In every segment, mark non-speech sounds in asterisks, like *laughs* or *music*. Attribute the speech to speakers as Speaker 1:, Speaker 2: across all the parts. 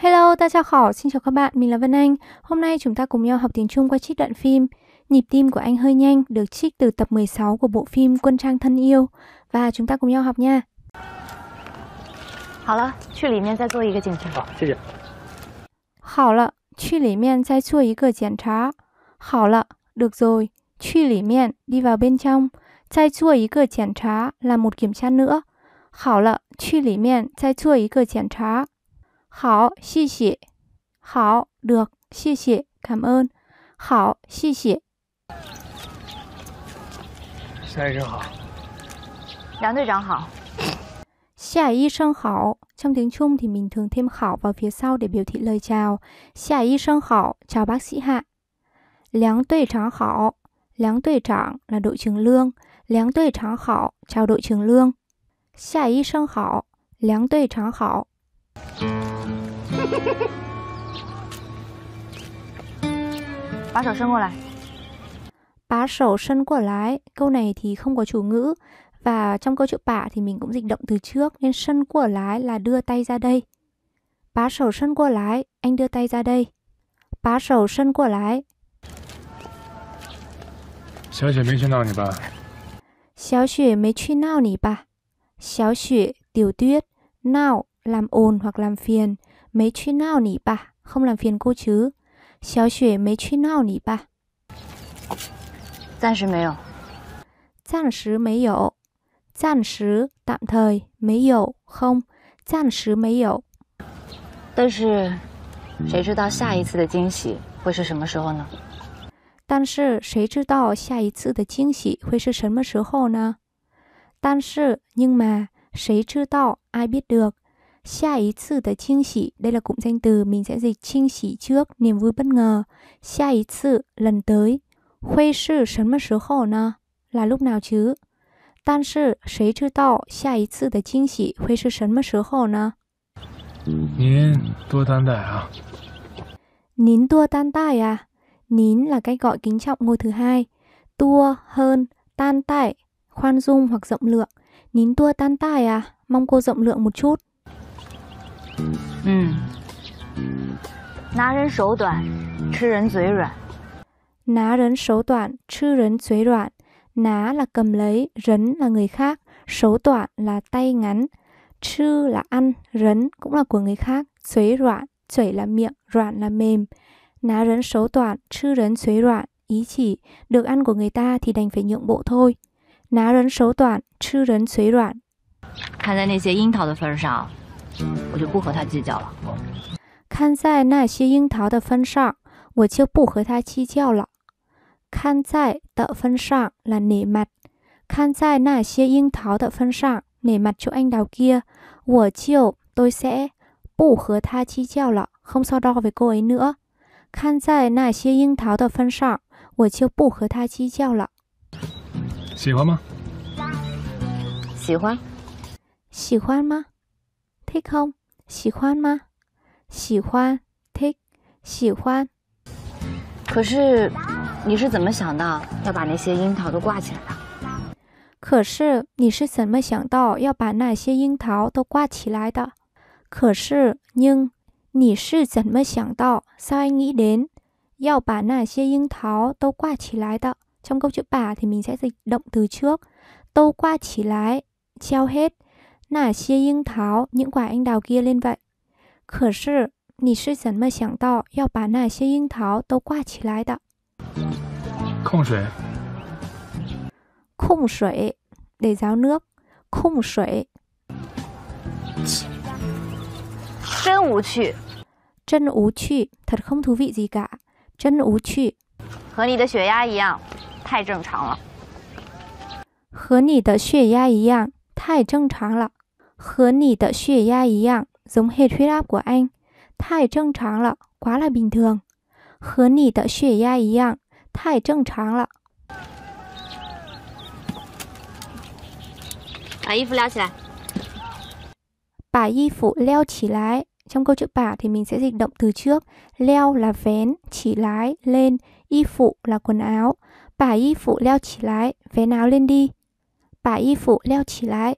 Speaker 1: Hello, ta chào khỏ, xin chào các bạn, mình là Vân Anh. Hôm nay chúng ta cùng nhau học tiếng Trung qua trích đoạn phim Nhịp tim của anh hơi nhanh được trích từ tập 16 của bộ phim Quân trang thân yêu và chúng ta cùng nhau học nha. 好了去里面再做一个检查好了去里面再做一个检查好了 được rồi, 去里面，đi vào bên trong, 再做一个检查 là một kiểm tra nữa. 好了，去里面再做一个检查。好谢谢好 được 谢谢 cảm ơn 好谢谢夏医生好梁队长好 Xia y sân hảo. Trong tiếng Trung thì mình thường thêm hảo vào phía sau để biểu thị lời chào. Xia y sân hảo, chào bác sĩ Hạ. Láng tuệ tráng hảo. Láng tuệ tráng là đội trưởng lương. Láng tuệ tráng hảo, chào đội trưởng lương. Xia y sân hảo. Láng tuệ tráng hảo. *laughs* 把手伸过来。Bá sổ câu này thì không có chủ ngữ và trong câu chữ bả thì mình cũng dịch động từ trước nên sân của lái là đưa tay ra đây. Bá sổ sân của lái, anh đưa tay ra đây. Bá sổ sân của lái. Xiao Xuệ mấy chuyện nào nhỉ bà? Xiao Xuệ mấy chuyện nào nhỉ bà? Xiao Xuệ, tiểu tuyết, nào làm ồn hoặc làm phiền. 没去闹你吧，không làm phiền cô chứ。小雪没去闹你吧？暂时没有。暂时没有。暂时 （tạm thời） 没有，không。暂时没有。但是，谁知道下一次的惊喜会是什么时候呢？但是谁知道下一次的惊喜会是什么时候呢？但是 nhưng mà 谁知道 ai biết được Xa sự tới sĩ, đây là cụm danh từ mình sẽ dịch kinh sĩ trước, niềm vui bất ngờ. Xa sự lần tới. Huy sư sấn mất số khổ nè, là lúc nào chứ? Tan Nín tua tan à? tai à? Nín là cách gọi kính trọng ngôi thứ hai. Tua, hơn, tan tải, khoan dung hoặc rộng lượng. Nín tua tan tai à? Mong cô rộng lượng một chút. 嗯，拿人手短，吃人嘴软。Ná là cầm lấy, rấn là người khác, xấu toạn là tay ngắn, chư là ăn, rấn cũng là của người khác, chuế đoạn, chuẩy là miệng, đoạn là mềm. Ná rấn xấu toạn, chư rấn chuế đoạn, ý chỉ được ăn của người ta thì đành phải nhượng bộ thôi. Ná rấn xấu toạn, chư rấn chuế đoạn. 看在那些樱桃的份上，我就不和他计较了。看在那些樱桃的份上，我就不和他计较了。看在的份上，是你们；看在那些樱桃的份上，你们就安到给，我就对谁不和他计较了，sao đâu c 不和他 n 较了。看在那些樱桃的份上，我就不和他计较了。喜欢吗？喜欢。喜欢吗？Take home，喜欢吗？喜欢，Take，喜欢。可是你是怎么想到要把那些樱桃都挂起来的？可是你是怎么想到要把那些樱桃都挂起来的？可是，n h n g 你是怎么想到 sao n g n 要把那些樱桃都挂起来的？trong câu chữ bả thì mình sẽ dịch động từ trước，h treo hết。那些樱桃，你管 ữ n 给 q 呗。可是你是怎么想到要把那些樱桃都挂起来的？控水，控水，你 ể 呢？控水。真无趣，真无趣，t 的 ậ t k h ô t h vị gì cả，真无趣。和你的血压一样，太正常了。和你的血压一样，太正常了。和你的血压一样，giống hệt huyết áp của anh，太正常了，quá là bình thường. thường。和你的血压一样，太正常了。把衣服撩起来。把衣服撩起来。Trong câu chữ bả thì mình sẽ dịch động từ trước. Leo là vén, chỉ lái, lên. Y phụ là quần áo. Bả y phụ leo chỉ lái, vén áo lên đi. Bả y phụ leo chỉ lái.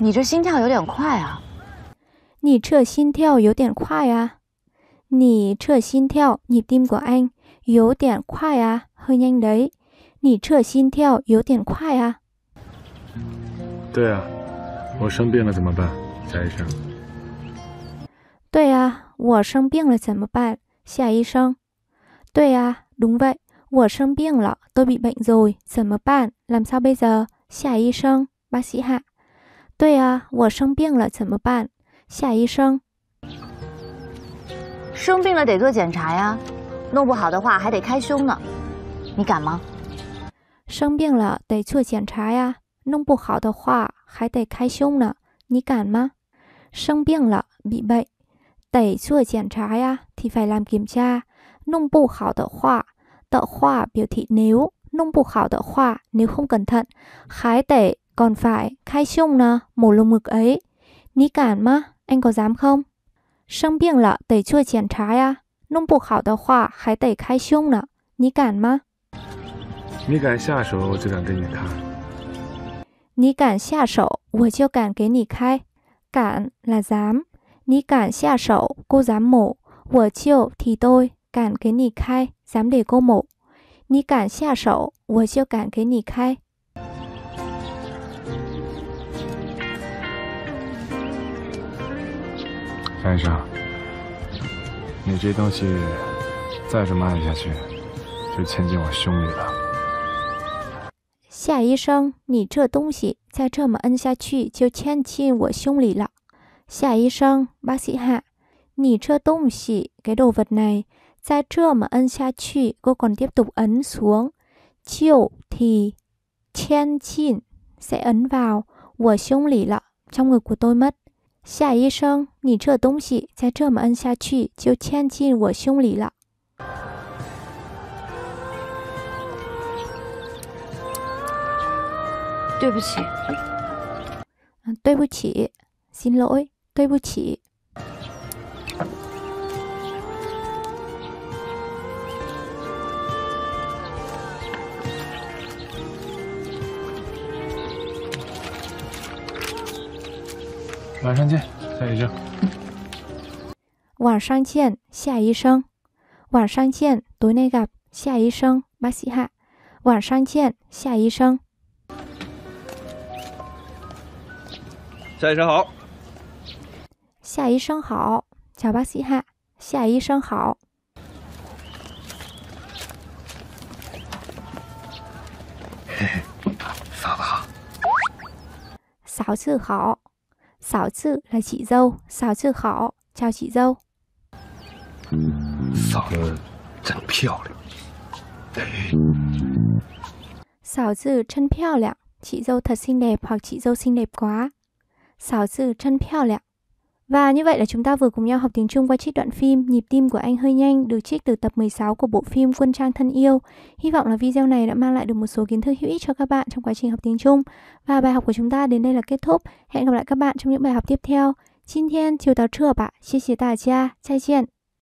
Speaker 1: 你这心跳有点快啊！你这心跳有点快啊！你这心跳，你丁果安有点快啊！很难雷，你这心跳有点快啊！对啊，我生病了怎么办，夏医生？对啊，我生病了怎么办，夏医生？对啊，龙妹，我生病了都比 i b 怎么办？làm sao bây giờ？夏医生，巴西哈。对啊，我生病了怎么办？夏医生，生病了得做检查呀，弄不好的话还得开胸呢，你敢吗？生病了得做检查呀，弄不好的话还得开胸呢，你敢吗？生病了，bị b ệ 得做检查呀，thì 检查，弄不好的话，的话表 i 牛弄不好的话，n ế 跟 k 还得。Còn phải khai chung nà mổ lông mực ấy. Ní cản mà, anh có dám không? Sân biên lợ tẩy chua chèn trái à? Nông bộ khảo đào hỏa hãy tẩy khai chung nà. Ní cản mà? Ní cản xa sổ, tôi chỉ cản thả. Ní cản xa sổ, tôi chỉ cản với anh khai. Cản là dám. Ní cản xa sổ, cô dám mổ. Tôi chịu thì tôi cản cái nì khai, dám để cô mổ. Ní cản xa sổ, tôi chịu cản cái nì khai. 先生，你这东西再这么按下去，就嵌进我胸里了。夏医生，你这东西再这么摁下去就嵌进我胸里了。夏医生，巴西汉，你这东西，cái đồ vật này，在 trưa mà ấn ra đi, cô còn tiếp tục ấn xuống, chịu thì chen chìm sẽ ấn vào của trong lõi trong người của tôi mất. 夏医生，你这东西再这么摁下去，就嵌进我胸里了。对不起，嗯，对不起 x 罗，对不起。晚上见，夏医生。晚上见，夏医生。晚上见，对那个夏医生，马西哈。晚上见，夏医生。夏医生好。夏医生好，乔巴西哈。夏医生好。嘿嘿，嫂子好。嫂子好。Sáu chữ là chị dâu, sáu chữ khó. Chào chị dâu. Sáu chữ chân piao chị dâu thật xinh đẹp hoặc chị dâu xinh đẹp quá. Sáu chữ chân piao lạng. Và như vậy là chúng ta vừa cùng nhau học tiếng Trung qua trích đoạn phim Nhịp tim của anh hơi nhanh được trích từ tập 16 của bộ phim Quân trang thân yêu. Hy vọng là video này đã mang lại được một số kiến thức hữu ích cho các bạn trong quá trình học tiếng Trung. Và bài học của chúng ta đến đây là kết thúc. Hẹn gặp lại các bạn trong những bài học tiếp theo. Xin thiên chiều tàu trưa bạn. Xin chào tà cha. Chai